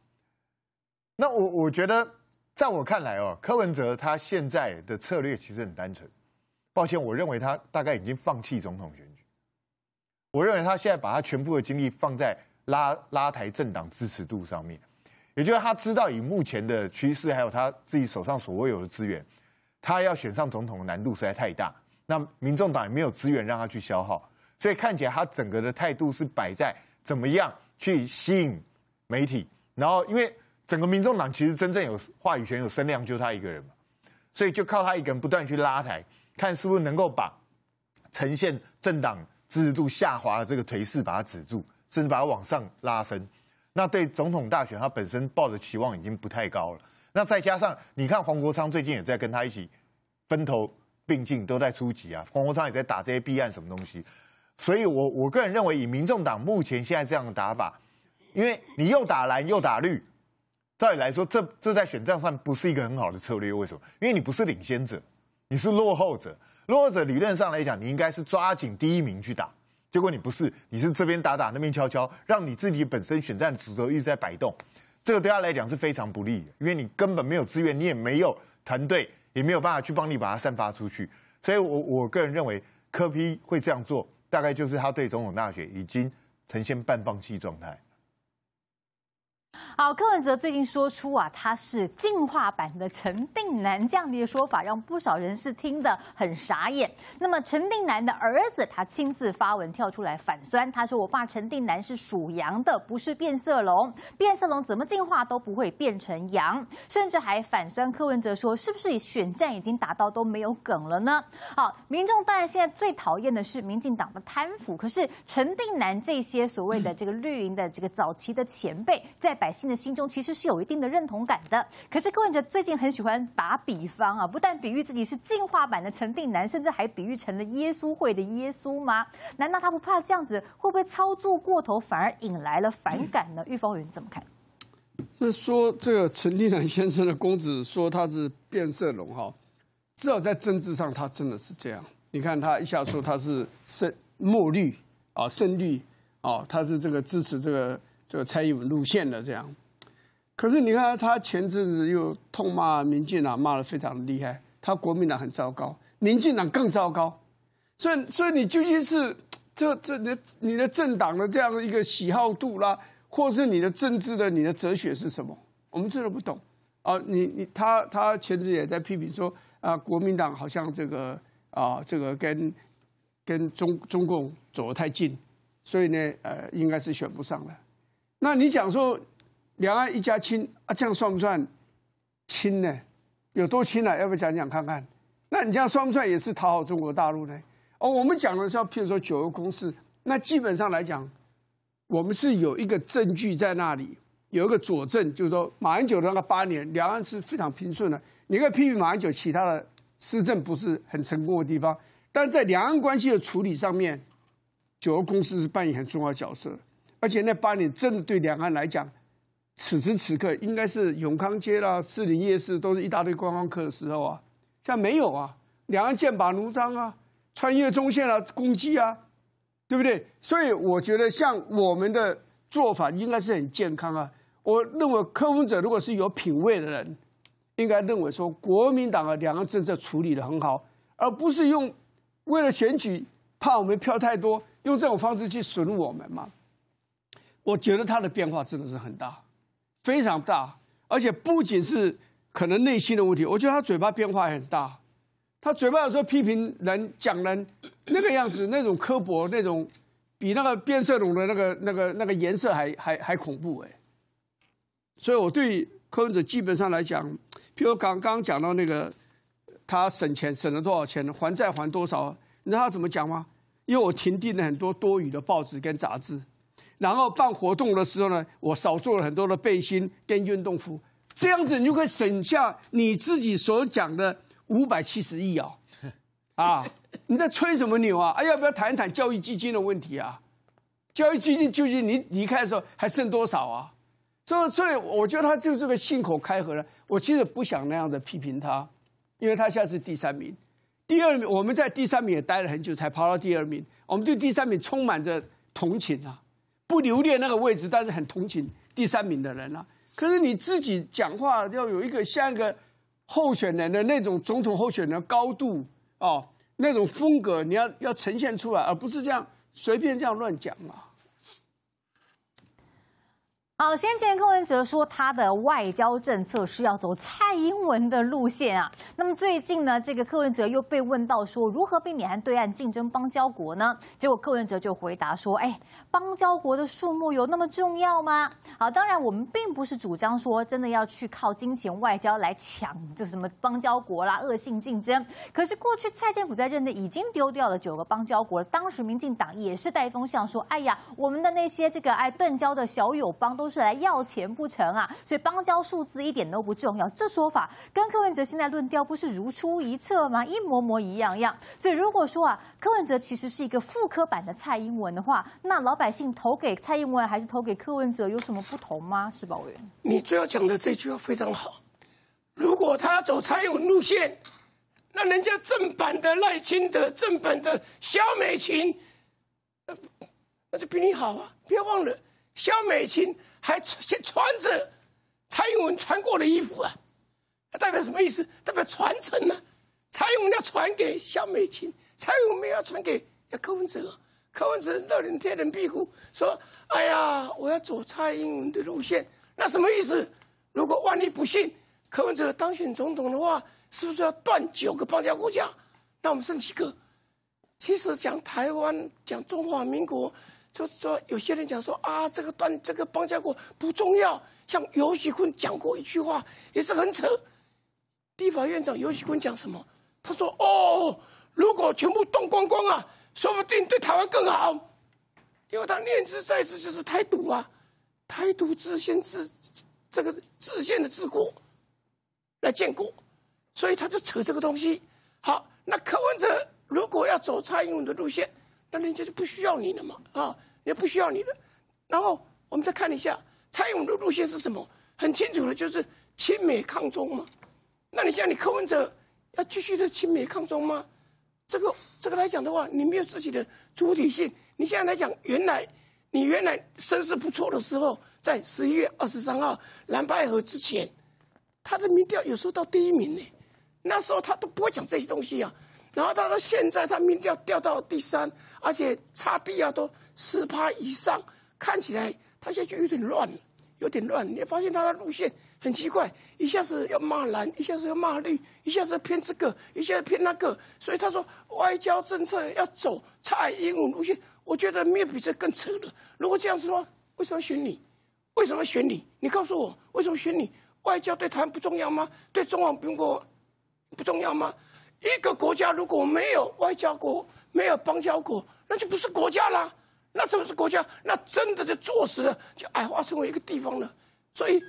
那我我觉得，在我看来哦，柯文哲他现在的策略其实很单纯。抱歉，我认为他大概已经放弃总统选举。我认为他现在把他全部的精力放在拉拉台政党支持度上面，也就是他知道以目前的趋势，还有他自己手上所有的资源，他要选上总统的难度实在太大。那民众党也没有资源让他去消耗。所以看起来他整个的态度是摆在怎么样去吸引媒体，然后因为整个民众党其实真正有话语权、有声量就他一个人嘛，所以就靠他一个人不断去拉抬，看是不是能够把呈现政党支持度下滑的这个颓势把它止住，甚至把它往上拉升。那对总统大选他本身抱的期望已经不太高了。那再加上你看黄国昌最近也在跟他一起分头并进，都在出击啊，黄国昌也在打这些弊案什么东西。所以，我我个人认为，以民众党目前现在这样的打法，因为你又打蓝又打绿，照理来说，这这在选战上不是一个很好的策略。为什么？因为你不是领先者，你是落后者。落后者理论上来讲，你应该是抓紧第一名去打，结果你不是，你是这边打打，那边敲敲，让你自己本身选战主轴一直在摆动，这个对他来讲是非常不利，的，因为你根本没有资源，你也没有团队，也没有办法去帮你把它散发出去。所以，我我个人认为，柯批会这样做。大概就是他对总统大选已经呈现半放弃状态。好，柯文哲最近说出啊，他是进化版的陈定南这样的一个说法，让不少人是听得很傻眼。那么陈定南的儿子他亲自发文跳出来反酸，他说：“我爸陈定南是属羊的，不是变色龙。变色龙怎么进化都不会变成羊。”甚至还反酸柯文哲说：“是不是选战已经达到都没有梗了呢？”好，民众当然现在最讨厌的是民进党的贪腐，可是陈定南这些所谓的这个绿营的这个早期的前辈，在百姓的心中其实是有一定的认同感的。可是柯文哲最近很喜欢打比方啊，不但比喻自己是进化版的陈定南，甚至还比喻成了耶稣会的耶稣吗？难道他不怕这样子会不会操作过头，反而引来了反感呢？玉芳云怎么看？就说这个陈定南先生的公子说他是变色龙哈，至少在政治上他真的是这样。你看他一下说他是胜墨绿啊胜绿啊，他是这个支持这个。这个蔡英文路线的这样，可是你看他前阵子又痛骂民进党，骂的非常的厉害。他国民党很糟糕，民进党更糟糕。所以，所以你究竟是 这这你你的政党的这样的一个喜好度啦，或是你的政治的你的哲学是什么？我们这都不懂啊。你你他他前阵也在批评说啊，国民党好像这个啊这个跟跟中中共走得太近，所以呢呃应该是选不上了。那你讲说两岸一家亲，啊，这样算不算亲呢？有多亲呢？要不要讲讲看看？那你这样算不算也是讨好中国大陆呢？哦，我们讲的是要，譬如说九个公司，那基本上来讲，我们是有一个证据在那里，有一个佐证，就是说马英九的那个八年，两岸是非常平顺的。你可以批评马英九其他的施政不是很成功的地方，但在两岸关系的处理上面，九个公司是扮演很重要的角色。而且那八年真的对两岸来讲，此时此刻应该是永康街啦、士林夜市都是一大堆观光客的时候啊，现在没有啊，两岸剑拔弩张啊，穿越中线啊，攻击啊，对不对？所以我觉得像我们的做法应该是很健康啊。我认为，科文者如果是有品味的人，应该认为说，国民党的两岸政策处理的很好，而不是用为了选举怕我们票太多，用这种方式去损我们嘛。我觉得他的变化真的是很大，非常大，而且不仅是可能内心的问题。我觉得他嘴巴变化很大，他嘴巴有时候批评人、讲人那个样子，那种刻薄，那种比那个变色龙的那个、那个、那个颜色还还还恐怖哎。所以，我对柯文哲基本上来讲，比如刚刚讲到那个他省钱省了多少钱，还债还多少，你知道他怎么讲吗？因为我停订了很多多余的报纸跟杂志。然后办活动的时候呢，我少做了很多的背心跟运动服，这样子你就可以省下你自己所讲的五百七十亿哦，啊，你在吹什么牛啊？哎，要不要谈一谈教育基金的问题啊？教育基金究竟你离开的时候还剩多少啊？所以，所以我觉得他就这个信口开河了。我其实不想那样的批评他，因为他现在是第三名，第二名我们在第三名也待了很久，才跑到第二名，我们对第三名充满着同情啊。不留恋那个位置，但是很同情第三名的人啊。可是你自己讲话要有一个像一个候选人的那种总统候选的高度哦，那种风格你要要呈现出来，而不是这样随便这样乱讲嘛。好，先前柯文哲说他的外交政策是要走蔡英文的路线啊。那么最近呢，这个柯文哲又被问到说如何避免和对岸竞争邦交国呢？结果柯文哲就回答说：“哎，邦交国的数目有那么重要吗？”好，当然我们并不是主张说真的要去靠金钱外交来抢这什么邦交国啦，恶性竞争。可是过去蔡政府在任内已经丢掉了九个邦交国了，当时民进党也是带风向说：“哎呀，我们的那些这个哎断交的小友邦都。”都是来要钱不成啊！所以邦交数字一点都不重要，这说法跟柯文哲现在论调不是如出一辙吗？一模模一样样。所以如果说啊，柯文哲其实是一个副科版的蔡英文的话，那老百姓投给蔡英文还是投给柯文哲有什么不同吗？是吧？元，你。最后讲的这句话非常好。如果他走蔡英文路线，那人家正版的赖清德、正版的萧美琴，那就比你好啊！别忘了萧美琴。还穿穿着蔡英文穿过的衣服啊？那代表什么意思？代表传承呢？蔡英文要传给萧美琴，蔡英文要传给柯文哲，柯文哲到人贴人屁股说：“哎呀，我要走蔡英文的路线。”那什么意思？如果万一不信柯文哲当选总统的话，是不是要断九个邦交国家？那我们剩几个？其实讲台湾，讲中华民国。就是说，有些人讲说啊，这个断这个邦家国不重要。像尤喜坤讲过一句话，也是很扯。立法院长尤喜坤讲什么？他说：“哦，如果全部动光光啊，说不定对台湾更好，因为他念兹在兹就是台独啊，台独自先自这个自县的治国来建国，所以他就扯这个东西。好，那柯文哲如果要走蔡英文的路线。”那人家就不需要你了嘛，啊，也不需要你了。然后我们再看一下蔡英文的路线是什么，很清楚的，就是亲美抗中嘛。那你像你柯文哲要继续的亲美抗中吗？这个这个来讲的话，你没有自己的主体性。你现在来讲，原来你原来声势不错的时候，在十一月二十三号蓝白和之前，他的民调有时候到第一名呢。那时候他都不会讲这些东西呀。然后他到现在他民调掉到第三，而且差第二都十趴以上，看起来他现在就有点乱，有点乱。你发现他的路线很奇怪，一下子要骂蓝，一下子要骂绿，一下子偏这个，一下子偏那个。所以他说，外交政策要走蔡英文路线，我觉得没有比这更扯的。如果这样子的话，为什么选你？为什么选你？你告诉我，为什么选你？外交对台湾不重要吗？对中网，民果不重要吗？一个国家如果没有外交国，没有邦交国，那就不是国家啦。那什么是国家？那真的就坐实了，就矮化成为一个地方了。所以，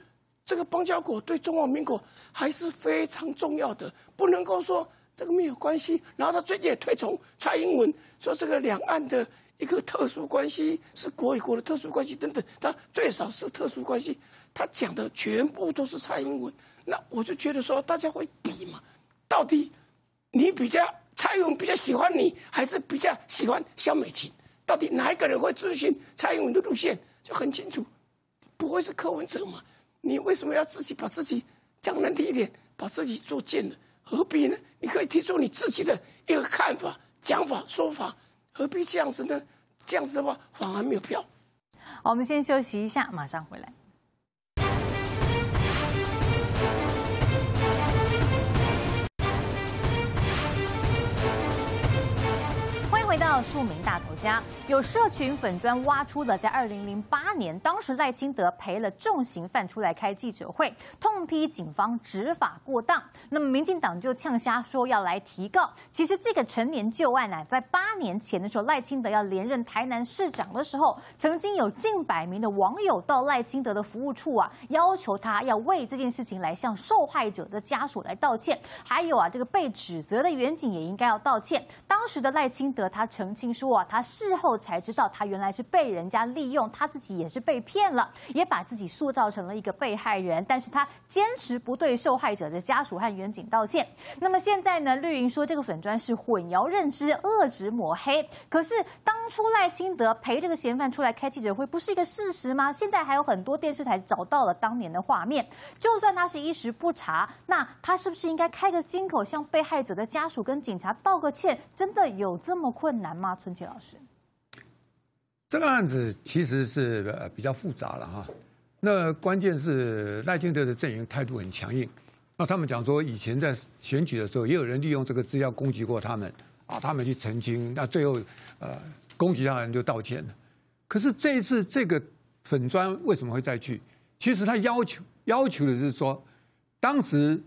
这个邦交国对中华民国还是非常重要的，不能够说这个没有关系。然后他最近也推崇蔡英文，说这个两岸的一个特殊关系是国与国的特殊关系等等，他最少是特殊关系。他讲的全部都是蔡英文。那我就觉得说，大家会比嘛？到底？你比较蔡英文比较喜欢你，还是比较喜欢萧美琴？到底哪一个人会遵循蔡英文的路线就很清楚，不会是柯文哲嘛？你为什么要自己把自己讲难听一点，把自己做贱了？何必呢？你可以提出你自己的一个看法、讲法、说法，何必这样子呢？这样子的话反而没有票。我们先休息一下，马上回来。回到数名大头家，有社群粉砖挖出的，在二零零八年，当时赖清德陪了重刑犯出来开记者会，痛批警方执法过当。那么，民进党就呛瞎说要来提告。其实，这个陈年旧案呢，在八年前的时候，赖清德要连任台南市长的时候，曾经有近百名的网友到赖清德的服务处啊，要求他要为这件事情来向受害者的家属来道歉。还有啊，这个被指责的远景也应该要道歉。当时的赖清德他。他澄清说啊，他事后才知道，他原来是被人家利用，他自己也是被骗了，也把自己塑造成了一个被害人。但是他坚持不对受害者的家属和远景道歉。那么现在呢？绿云说这个粉砖是混淆认知、恶职抹黑。可是当初赖清德陪这个嫌犯出来开记者会，不是一个事实吗？现在还有很多电视台找到了当年的画面。就算他是一时不察，那他是不是应该开个金口，向被害者的家属跟警察道个歉？真的有这么困？困难吗，春琪老师？这个案子其实是比较复杂了哈。那关键是赖清德的阵营态度很强硬。那他们讲说，以前在选举的时候，也有人利用这个资料攻击过他们啊。他们去澄清，那最后呃攻击他人就道歉了。可是这一次这个粉砖为什么会再去？其实他要求要求的是说，当时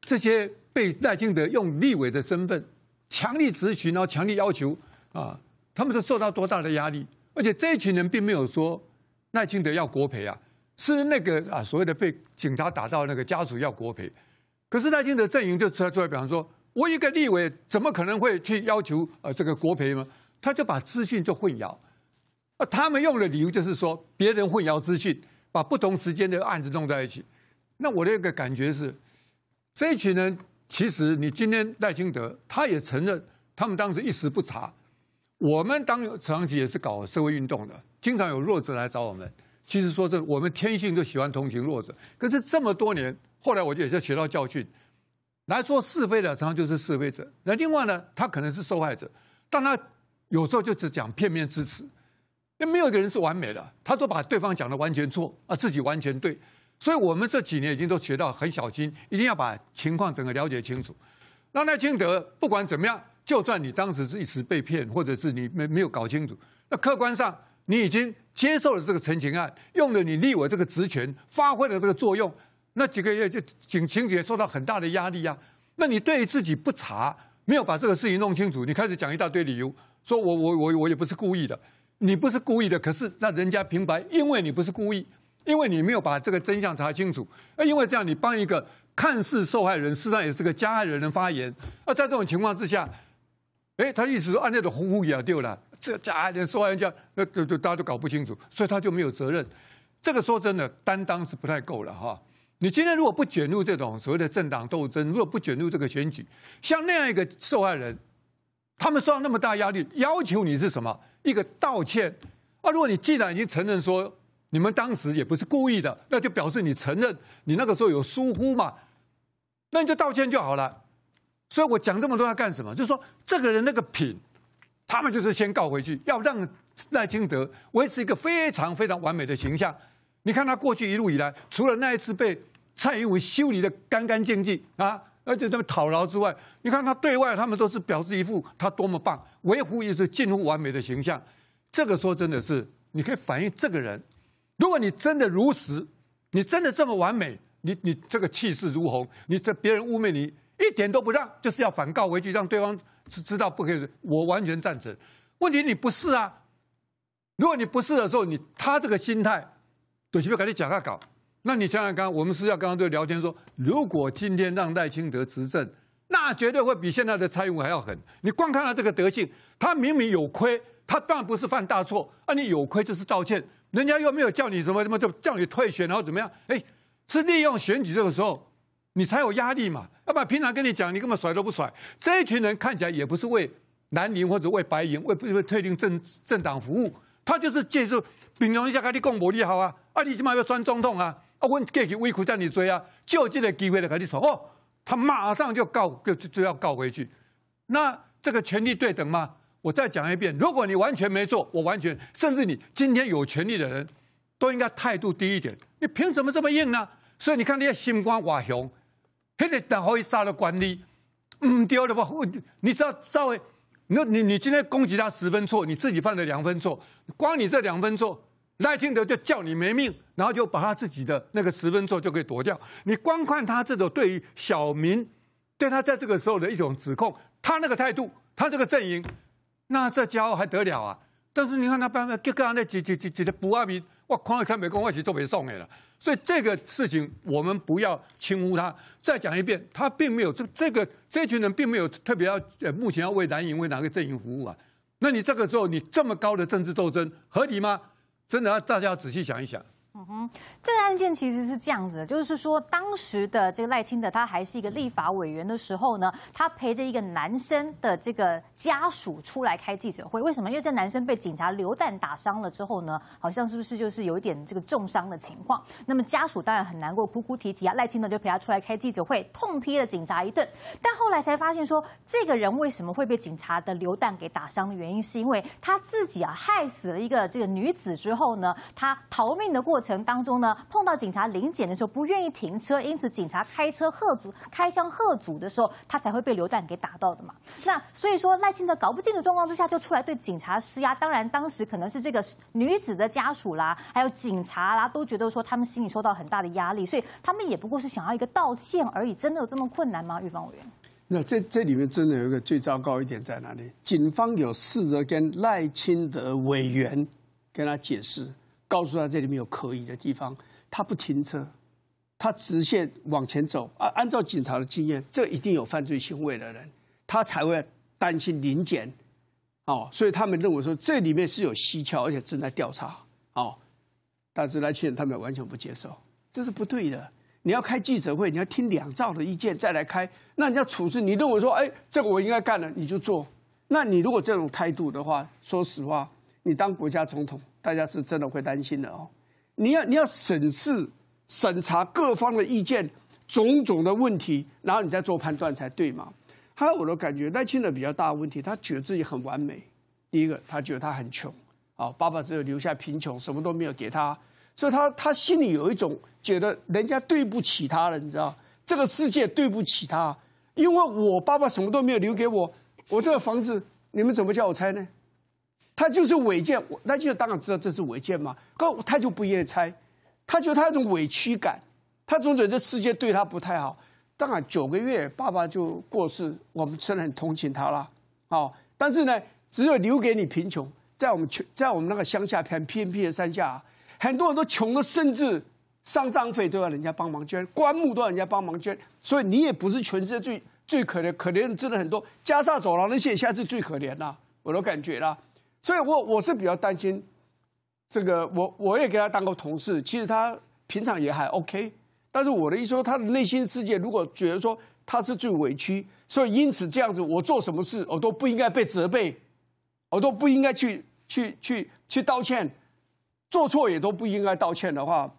这些被赖清德用立委的身份强力咨询，然后强力要求。啊，他们是受到多大的压力？而且这一群人并没有说赖清德要国赔啊，是那个啊所谓的被警察打到那个家属要国赔，可是赖清德阵营就出来，出来比方说，我一个立委怎么可能会去要求呃这个国赔吗？他就把资讯就混淆，啊，他们用的理由就是说别人混淆资讯，把不同时间的案子弄在一起。那我的一个感觉是，这一群人其实你今天赖清德他也承认，他们当时一时不查。我们当长期也是搞社会运动的，经常有弱者来找我们。其实说这，我们天性都喜欢同情弱者。可是这么多年，后来我就也是学到教训。来说是非的，常常就是是非者。那另外呢，他可能是受害者，但他有时候就只讲片面支持。因为没有一个人是完美的，他都把对方讲的完全错啊，自己完全对。所以我们这几年已经都学到很小心，一定要把情况整个了解清楚。那奈金德不管怎么样。就算你当时是一时被骗，或者是你没没有搞清楚，那客观上你已经接受了这个陈情案，用了你立委这个职权，发挥了这个作用，那几个月就情情节受到很大的压力呀。那你对自己不查，没有把这个事情弄清楚，你开始讲一大堆理由，说我我我我也不是故意的，你不是故意的，可是那人家平白因为你不是故意，因为你没有把这个真相查清楚，那因为这样你帮一个看似受害人，事实上也是个加害人的发言，而在这种情况之下。哎，他意思说，按那个红红也要丢了，这家人受害人家，那、就大家都搞不清楚，所以他就没有责任。这个说真的，担当是不太够了哈。你今天如果不卷入这种所谓的政党斗争，如果不卷入这个选举，像那样一个受害人，他们受到那么大压力，要求你是什么？一个道歉。啊，如果你既然已经承认说你们当时也不是故意的，那就表示你承认你那个时候有疏忽嘛，那你就道歉就好了。所以我讲这么多要干什么？就是说，这个人那个品，他们就是先告回去，要让赖清德维持一个非常非常完美的形象。你看他过去一路以来，除了那一次被蔡英文修理的干干净净啊，而且他们讨饶之外，你看他对外他们都是表示一副他多么棒，维护一次近乎完美的形象。这个说真的是，你可以反映这个人。如果你真的如实，你真的这么完美，你你这个气势如虹，你这别人污蔑你。一点都不让，就是要反告为去，让对方知知道不可以。我完全赞成。问题你不是啊？如果你不是的时候，你他这个心态，必须赶紧讲快搞。那你想想看，我们私下刚刚在聊天说，如果今天让赖清德执政，那绝对会比现在的蔡英文还要狠。你光看他这个德性，他明明有亏，他当然不是犯大错，而你有亏就是道歉，人家又没有叫你什么什么，就叫你退选然后怎么样？哎，是利用选举这个时候。你才有压力嘛？要不然平常跟你讲，你根本甩都不甩。这一群人看起来也不是为蓝营或者为白营，为为特定政政党服务，他就是借助平衡一下跟你共谋利好啊！啊，你起码要选中痛啊！啊，我给你维护叫你追啊，就这个机会的跟你说哦，他马上就告，就就要告回去。那这个权力对等吗？我再讲一遍，如果你完全没做，我完全甚至你今天有权利的人都应该态度低一点。你凭什么这么硬呢？所以你看那些新光华雄。还得等侯一杀了管理，唔丢了吧？你只要稍微，你说你你今天攻击他十分错，你自己犯了两分错，光你这两分错，赖清德就叫你没命，然后就把他自己的那个十分错就可以躲掉。你光看他这种对于小民，对他在这个时候的一种指控，他那个态度，他这个阵营，那这家伙还得了啊？但是你看他班那刚刚那几几几几的不阿民，我看了看没讲话是做袂爽的啦。所以这个事情我们不要轻忽他。再讲一遍，他并没有这这个这群人并没有特别要呃目前要为蓝营为哪个阵营服务啊？那你这个时候你这么高的政治斗争合理吗？真的要大家仔细想一想。嗯哼，这个案件其实是这样子，就是说当时的这个赖清德他还是一个立法委员的时候呢，他陪着一个男生的这个家属出来开记者会。为什么？因为这男生被警察榴弹打伤了之后呢，好像是不是就是有一点这个重伤的情况？那么家属当然很难过，哭哭啼啼啊。赖清德就陪他出来开记者会，痛批了警察一顿。但后来才发现说，这个人为什么会被警察的榴弹给打伤？的原因是因为他自己啊害死了一个这个女子之后呢，他逃命的过程。程当中呢，碰到警察临检的时候不愿意停车，因此警察开车喝阻、开枪喝阻的时候，他才会被榴弹给打到的嘛。那所以说赖清德搞不清楚状况之下，就出来对警察施压。当然，当时可能是这个女子的家属啦，还有警察啦，都觉得说他们心里受到很大的压力，所以他们也不过是想要一个道歉而已。真的有这么困难吗？玉芳委员？那这这里面真的有一个最糟糕一点在哪里？警方有试着跟赖清德委员跟他解释。告诉他这里面有可疑的地方，他不停车，他直线往前走。啊，按照警察的经验，这一定有犯罪行为的人，他才会担心临检。哦，所以他们认为说这里面是有蹊跷，而且正在调查。哦，但是来些人他们完全不接受，这是不对的。你要开记者会，你要听两兆的意见再来开，那你要处置。你认为说哎，这个我应该干的，你就做。那你如果这种态度的话，说实话，你当国家总统。大家是真的会担心的哦，你要你要审视、审查各方的意见，种种的问题，然后你再做判断才对嘛。还有我的感觉，耐心的比较大的问题，他觉得自己很完美。第一个，他觉得他很穷，哦，爸爸只有留下贫穷，什么都没有给他，所以他他心里有一种觉得人家对不起他了，你知道？这个世界对不起他，因为我爸爸什么都没有留给我，我这个房子，你们怎么叫我拆呢？他就是违建，那就当然知道这是违建嘛，可他就不愿意拆，他觉得他有种委屈感，他总觉得这世界对他不太好。当然九个月爸爸就过世，我们真的很同情他了。好，但是呢，只有留给你贫穷，在我们穷，在我们那个乡下偏偏僻的山下，很多人都穷的，甚至丧葬费都要人家帮忙捐，棺木都要人家帮忙捐，所以你也不是全世界最最可怜可怜的人，真的很多。加沙走廊那些现在是最可怜的，我都感觉啦。所以，我我是比较担心，这个我我也给他当过同事，其实他平常也还 OK，但是我的意思说，他的内心世界如果觉得说他是最委屈，所以因此这样子，我做什么事我都不应该被责备，我都不应该去去去去道歉，做错也都不应该道歉的话，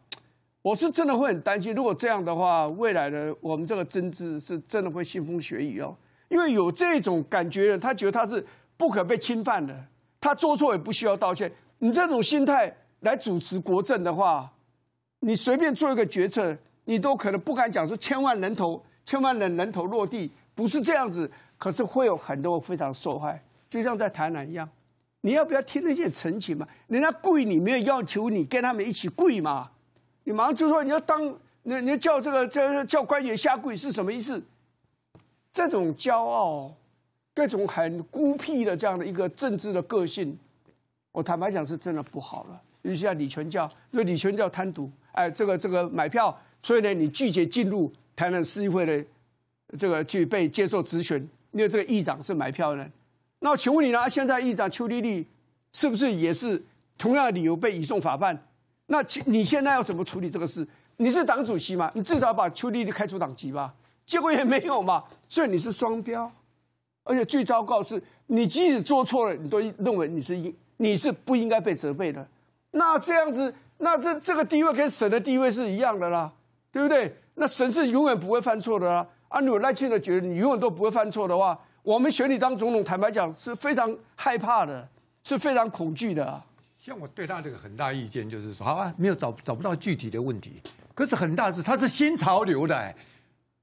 我是真的会很担心。如果这样的话，未来的我们这个争执是真的会腥风血雨哦，因为有这种感觉，他觉得他是不可被侵犯的。他做错也不需要道歉。你这种心态来主持国政的话，你随便做一个决策，你都可能不敢讲说千万人头、千万人人头落地，不是这样子。可是会有很多非常受害，就像在台南一样。你要不要听那些陈情嘛？人家跪你，没有要求你跟他们一起跪嘛？你马上就说你要当，你要叫这个叫叫官员下跪是什么意思？这种骄傲。各种很孤僻的这样的一个政治的个性，我坦白讲是真的不好了。尤其像李全教，因为李全教贪渎，哎，这个这个买票，所以呢，你拒绝进入台南市议会的这个去被接受职权，因为这个议长是买票的。那请问你呢？现在议长邱丽丽是不是也是同样的理由被移送法办？那你现在要怎么处理这个事？你是党主席嘛？你至少把邱丽丽开除党籍吧？结果也没有嘛？所以你是双标。而且最糟糕是你即使做错了，你都认为你是应你是不应该被责备的。那这样子，那这这个地位跟神的地位是一样的啦，对不对？那神是永远不会犯错的啦。啊，如果赖清德觉得你永远都不会犯错的话，我们选你当总统，坦白讲是非常害怕的，是非常恐惧的。像我对他这个很大意见就是说，好啊，没有找找不到具体的问题，可是很大是他是新潮流的，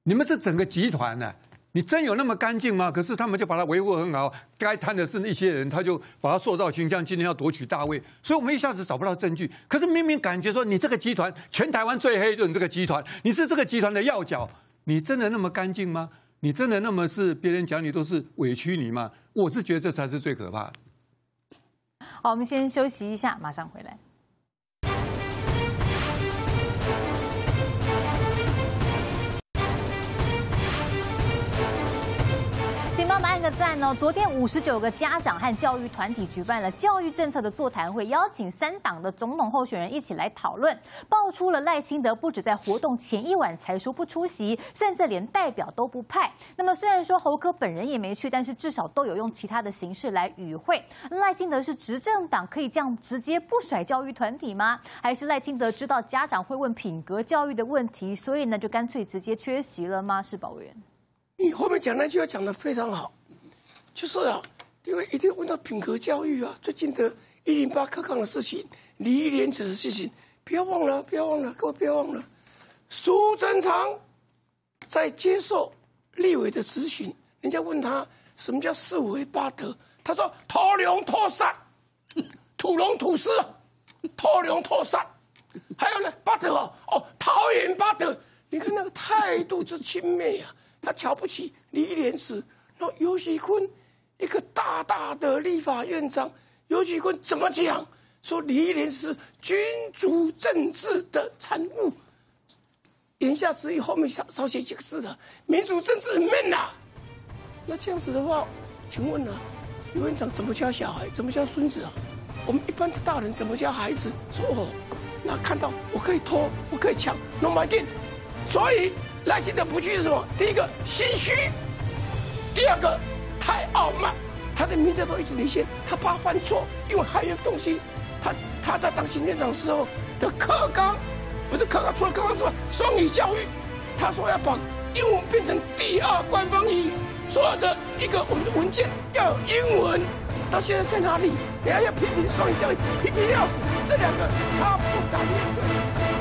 你们是整个集团呢。你真有那么干净吗？可是他们就把它维护很好。该贪的是那些人，他就把它塑造形象。今天要夺取大位，所以我们一下子找不到证据。可是明明感觉说，你这个集团，全台湾最黑就是你这个集团，你是这个集团的要角，你真的那么干净吗？你真的那么是别人讲你都是委屈你吗？我是觉得这才是最可怕的。好，我们先休息一下，马上回来。那们按个赞呢？昨天五十九个家长和教育团体举办了教育政策的座谈会，邀请三党的总统候选人一起来讨论。爆出了赖清德不止在活动前一晚才说不出席，甚至连代表都不派。那么虽然说侯科本人也没去，但是至少都有用其他的形式来与会。赖清德是执政党，可以这样直接不甩教育团体吗？还是赖清德知道家长会问品格教育的问题，所以呢就干脆直接缺席了吗？是保员。你后面讲那句话讲的非常好，就是啊，因为一定问到品格教育啊，最近的一零八课纲的事情，李连莲的事情，不要忘了，不要忘了，各位不要忘了。苏贞昌在接受立委的咨询，人家问他什么叫四维八德，他说：偷龙偷沙，土龙土狮，偷龙偷沙。还有呢，八德哦，哦，桃园八德，你看那个态度之轻蔑呀。他瞧不起李连池，那尤喜坤一个大大的立法院长，尤喜坤怎么讲？说李连是君主政治的产物，言下之意后面少少写几个字的民主政治灭了。那这样子的话，请问呢，刘院长怎么教小孩？怎么教孙子啊？我们一般的大人怎么教孩子？说哦，那看到我可以拖，我可以抢，能买定。所以。赖清德不去是什么？第一个心虚，第二个太傲慢。他的民调都一直领先，他怕犯错，因为还有东西。他他在当行政长长时候的课纲，不是课纲，除了课纲之外，双语教育，他说要把英文变成第二官方语，所有的一个文文件要有英文，到现在在哪里？你还要批评双语教育，批评要死。这两个他不敢面对。